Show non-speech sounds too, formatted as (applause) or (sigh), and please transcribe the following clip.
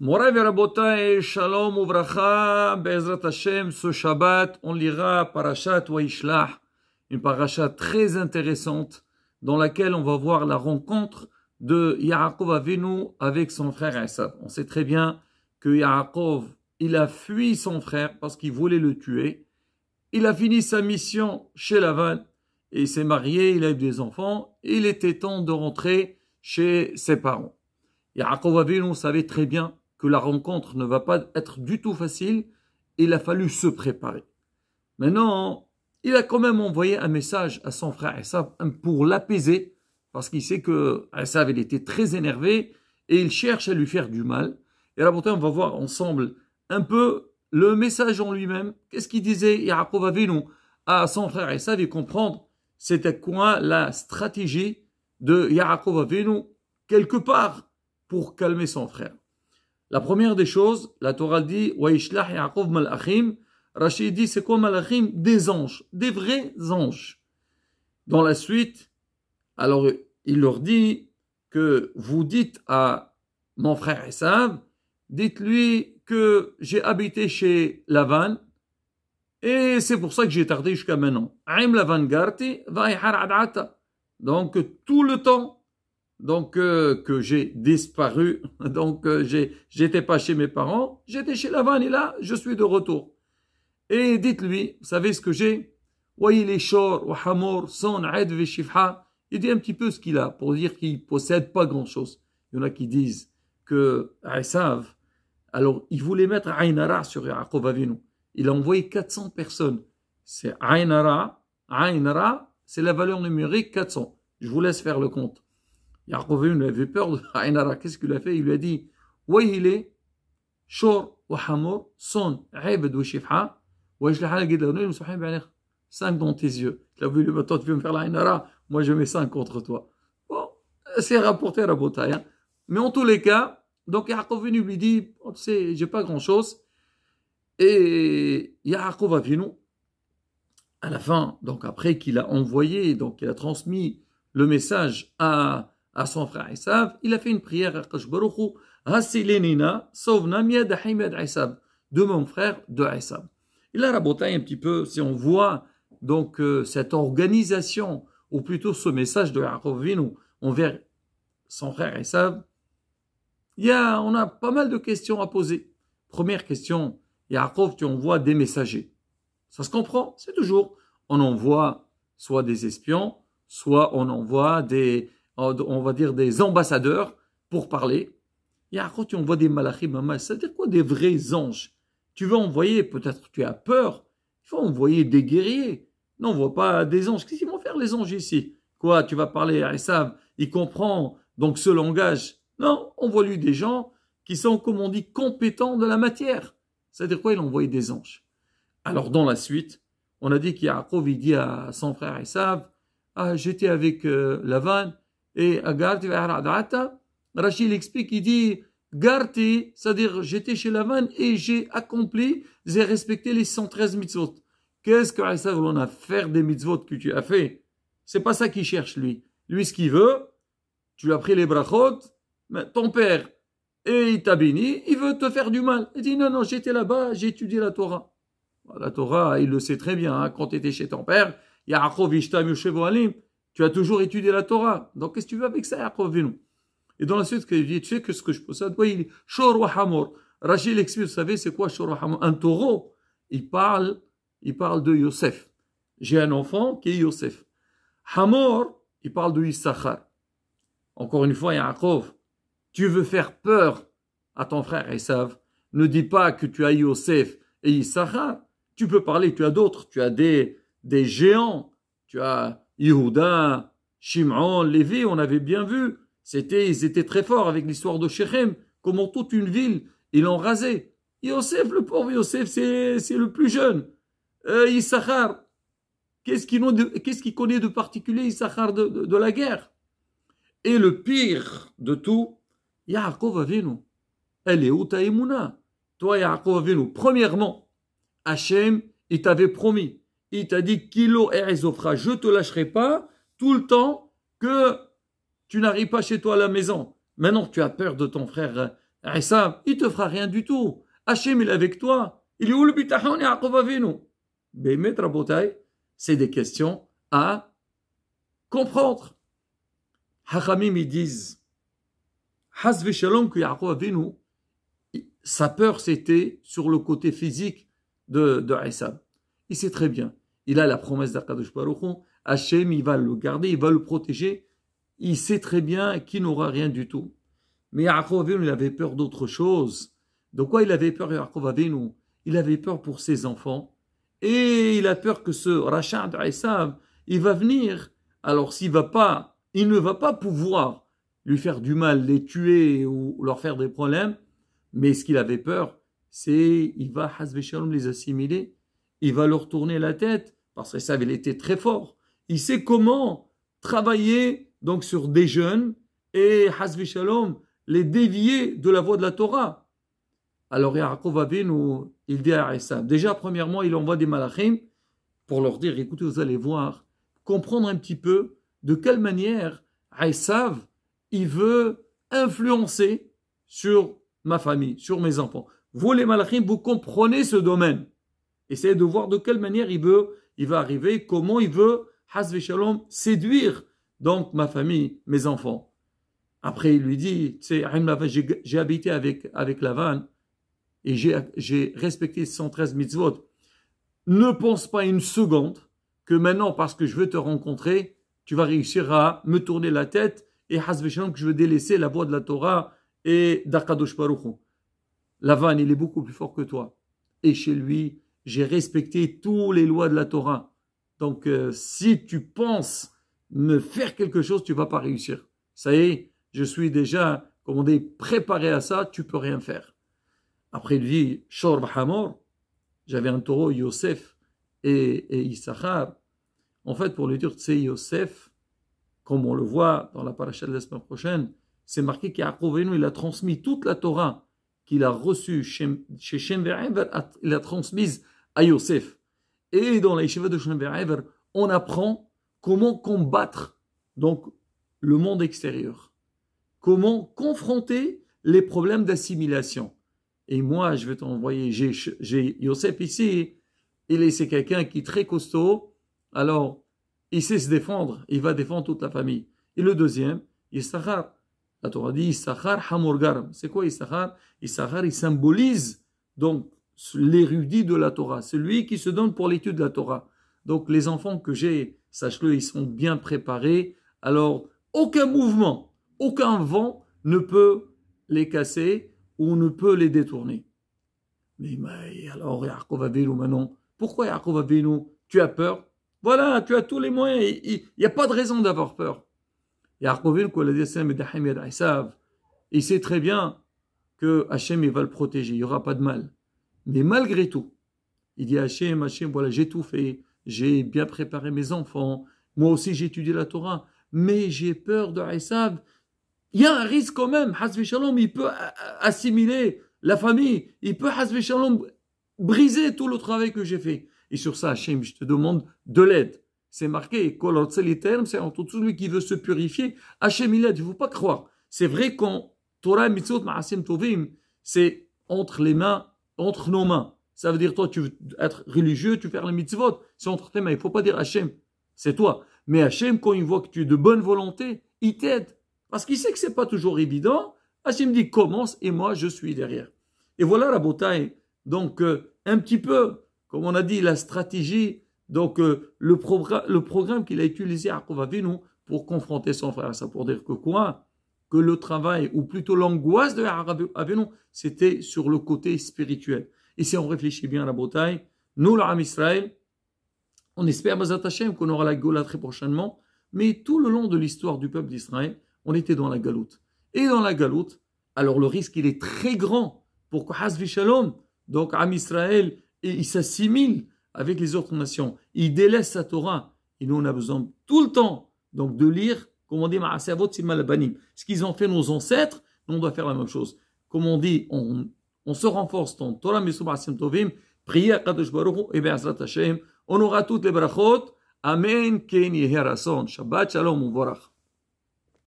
Shalom Uvracha, Bezrat ce Shabbat, on lira Parashat Waishlah, une parashat très intéressante dans laquelle on va voir la rencontre de Yaakov Avinu avec son frère Esav. On sait très bien que Yaakov, il a fui son frère parce qu'il voulait le tuer. Il a fini sa mission chez Lavan et il s'est marié, il a eu des enfants. Il était temps de rentrer chez ses parents. Yaakov Avinu savait très bien que la rencontre ne va pas être du tout facile. Il a fallu se préparer. Maintenant, il a quand même envoyé un message à son frère Essav pour l'apaiser, parce qu'il sait que Essav il était très énervé et il cherche à lui faire du mal. Et là, on va voir ensemble un peu le message en lui-même. Qu'est-ce qu'il disait Yaakov Avinu à son frère Essav et comprendre c'était quoi la stratégie de Yaakov Avinu quelque part pour calmer son frère. La première des choses, la Torah dit Waishlah Yaakov Malachim. Rachid dit c'est quoi Malachim Des anges, des vrais anges. Dans la suite, alors il leur dit que vous dites à mon frère Esav, dites-lui que j'ai habité chez Lavan et c'est pour ça que j'ai tardé jusqu'à maintenant. Donc tout le temps, donc euh, que j'ai disparu, (laughs) donc euh, j'étais pas chez mes parents, j'étais chez Lavan et là je suis de retour. Et dites-lui, vous savez ce que j'ai les Il dit un petit peu ce qu'il a pour dire qu'il possède pas grand-chose. Il y en a qui disent que savent. Ah, alors il voulait mettre Ainara sur Yaakov Avinu. Il a envoyé 400 personnes. C'est Ainara, Ainara, c'est la valeur numérique 400. Je vous laisse faire le compte. Yaakov il avait peur de (laughs) Ainara. Qu'est-ce qu'il a fait Il lui a dit Wayhile, Shor, hamour Son, Aibed, Washifha, Wajlaha, Gidlanoum, 5 dans tes yeux. Tu as vu, toi, tu veux me faire l'Aïnara moi je mets 5 contre toi. Bon, c'est rapporté à la Mais en tous les cas, donc Yaakov venu lui dit oh, Tu sais, j'ai pas grand-chose. Et Yaakov nous. à la fin, donc après qu'il a envoyé, donc il a transmis le message à à son frère Issab il a fait une prière à Kashbaruchu, miad Issab de mon frère de Issab Il a raboté un petit peu, si on voit donc euh, cette organisation, ou plutôt ce message de on envers son frère Issab il on a pas mal de questions à poser. Première question, Yaakov, tu envoies des messagers. Ça se comprend, c'est toujours. On envoie soit des espions, soit on envoie des, on va dire des ambassadeurs pour parler. Et tu quand on voit des malachim, c'est-à-dire quoi des vrais anges Tu veux envoyer, peut-être tu as peur, il faut envoyer des guerriers. Non, on voit pas des anges. Qu'est-ce qu'ils vont faire les anges ici Quoi, tu vas parler à Esav, il comprend donc ce langage. Non, on voit lui des gens qui sont, comme on dit, compétents de la matière. cest veut dire quoi Il envoie des anges. Alors dans la suite, on a dit qu'Yaakov, il dit à son frère Esav, ah, j'étais avec euh, Lavanne, et Garty Rachid explique, il dit Garti, c'est-à-dire j'étais chez Lavan et j'ai accompli, j'ai respecté les 113 mitzvot. Qu'est-ce que Aïssa a faire des mitzvot que tu as fait C'est pas ça qu'il cherche lui. Lui, ce qu'il veut, tu as pris les brachot, mais ton père, et il t'a béni, il veut te faire du mal. Il dit non, non, j'étais là-bas, j'ai étudié la Torah. Bah, la Torah, il le sait très bien, hein. quand tu étais chez ton père, Yaakov Ishtam chez Alim, tu as toujours étudié la Torah. Donc, qu'est-ce que tu veux avec ça, nous Et dans la suite, il dit, tu sais que ce que je possède, oui, il dit, Hamor. Rachid explique, vous savez, c'est quoi Shor Hamor Un taureau. Il parle, il parle de Yosef. J'ai un enfant qui est Yosef. Hamor, il parle de Issachar. Encore une fois, Yaakov, tu veux faire peur à ton frère Esav. Ne dis pas que tu as Yosef et Issachar. Tu peux parler, tu as d'autres, tu as des, des géants, tu as Yehuda, Shimon, Lévi, on avait bien vu, c'était, ils étaient très forts avec l'histoire de Shechem, comment toute une ville, ils l'ont rasé. Yosef, le pauvre Yosef, c'est, le plus jeune. Euh, Issachar, qu'est-ce qu'il, qu'est-ce connaît de particulier Issachar de, la guerre Et le pire de tout, Yaakov Avinu. Elle est où ta Toi, Yaakov Avinu, premièrement, Hachem, il t'avait promis il t'a dit Kilo ne je te lâcherai pas tout le temps que tu n'arrives pas chez toi à la maison. Maintenant tu as peur de ton frère Esav, euh, il te fera rien du tout. Hachem, il est avec toi. Il est où le bitachon c'est des questions à comprendre. Hachamim, ils disent que sa peur, c'était sur le côté physique de, de Il sait très bien il a la promesse d'Akadosh Baruchon, Hachem, il va le garder, il va le protéger, il sait très bien qu'il n'aura rien du tout. Mais Yaakov il avait peur d'autre chose. De quoi il avait peur Yaakov Avinu Il avait peur pour ses enfants, et il a peur que ce Rachad savent il va venir. Alors s'il va pas, il ne va pas pouvoir lui faire du mal, les tuer ou leur faire des problèmes, mais ce qu'il avait peur, c'est il va les assimiler, il va leur tourner la tête parce que il était très fort. Il sait comment travailler donc sur des jeunes et Hasbi Shalom les dévier de la voie de la Torah. Alors Yaakov où il dit à Esav, déjà premièrement, il envoie des malachim pour leur dire, écoutez, vous allez voir, comprendre un petit peu de quelle manière Esav, il veut influencer sur ma famille, sur mes enfants. Vous les malachim, vous comprenez ce domaine. Essayez de voir de quelle manière il veut il va arriver, comment il veut, Hasve Shalom, séduire donc ma famille, mes enfants. Après, il lui dit, tu j'ai habité avec, avec et j'ai respecté 113 mitzvot. Ne pense pas une seconde que maintenant, parce que je veux te rencontrer, tu vas réussir à me tourner la tête et Hasve que je veux délaisser la voix de la Torah et d'Akadosh Baruch Lavan, il est beaucoup plus fort que toi. Et chez lui, j'ai respecté toutes les lois de la Torah. Donc, euh, si tu penses me faire quelque chose, tu vas pas réussir. Ça y est, je suis déjà, comme on dit, préparé à ça, tu peux rien faire. Après, il dit, Shor Hamor, j'avais un taureau, Yosef et, et Issachar. En fait, pour le dire, c'est Yosef, comme on le voit dans la paracha de la semaine prochaine, c'est marqué qu'il a nous, il a transmis toute la Torah qu'il a reçu chez, chez il l'a transmise à Yosef. Et dans les cheveux de Shemve'ever, on apprend comment combattre donc le monde extérieur, comment confronter les problèmes d'assimilation. Et moi, je vais t'envoyer, j'ai Yosef ici, il est c'est quelqu'un qui est très costaud, alors il sait se défendre, il va défendre toute la famille. Et le deuxième, il s'arrête. La Torah dit Issachar Hamurgaram. C'est quoi Issachar Issachar, il symbolise donc l'érudit de la Torah, celui qui se donne pour l'étude de la Torah. Donc les enfants que j'ai, sache-le, ils sont bien préparés. Alors aucun mouvement, aucun vent ne peut les casser ou ne peut les détourner. Mais, alors Yaakov Avinu maintenant, pourquoi Yaakov Avinu Tu as peur Voilà, tu as tous les moyens, il n'y a pas de raison d'avoir peur. Il sait très bien que Hachem il va le protéger, il n'y aura pas de mal. Mais malgré tout, il dit Hachem, Hachem, voilà, j'ai tout fait, j'ai bien préparé mes enfants, moi aussi j'ai étudié la Torah, mais j'ai peur de Il y a un risque quand même, il peut assimiler la famille, il peut briser tout le travail que j'ai fait. Et sur ça, Hachem, je te demande de l'aide. C'est marqué, c'est entre tout celui qui veut se purifier. Hachem, il ne faut pas croire. C'est vrai qu'en Torah, Mitzvot, Ma'asim, Tovim, c'est entre les mains, entre nos mains. Ça veut dire, toi, tu veux être religieux, tu veux faire les mitzvot. C'est entre tes mains. Il ne faut pas dire Hachem, c'est toi. Mais Hachem, quand il voit que tu es de bonne volonté, il t'aide. Parce qu'il sait que ce n'est pas toujours évident. Hachem dit commence et moi je suis derrière. Et voilà la bouteille Donc, euh, un petit peu, comme on a dit, la stratégie donc euh, le, programme qu'il a utilisé à Avinu pour confronter son frère, ça pour dire que quoi Que le travail, ou plutôt l'angoisse de Avinu, c'était sur le côté spirituel. Et si on réfléchit bien à la bouteille, nous, l'âme Israël, on espère, Mazat qu'on aura la Gola très prochainement, mais tout le long de l'histoire du peuple d'Israël, on était dans la galoute. Et dans la galoute, alors le risque, il est très grand pour que Hasvi Shalom, donc Am Israël, et il s'assimile avec les autres nations. Ils délaisse sa Torah. Et nous, on a besoin tout le temps donc de lire, comme on dit, ce qu'ils ont fait nos ancêtres, nous, on doit faire la même chose. Comme on dit, on, on se renforce dans Torah, Tovim, prière, Kadosh Baruch et Hashem. On aura toutes les brachot. Amen, Ken Shabbat Shalom, Uvorach.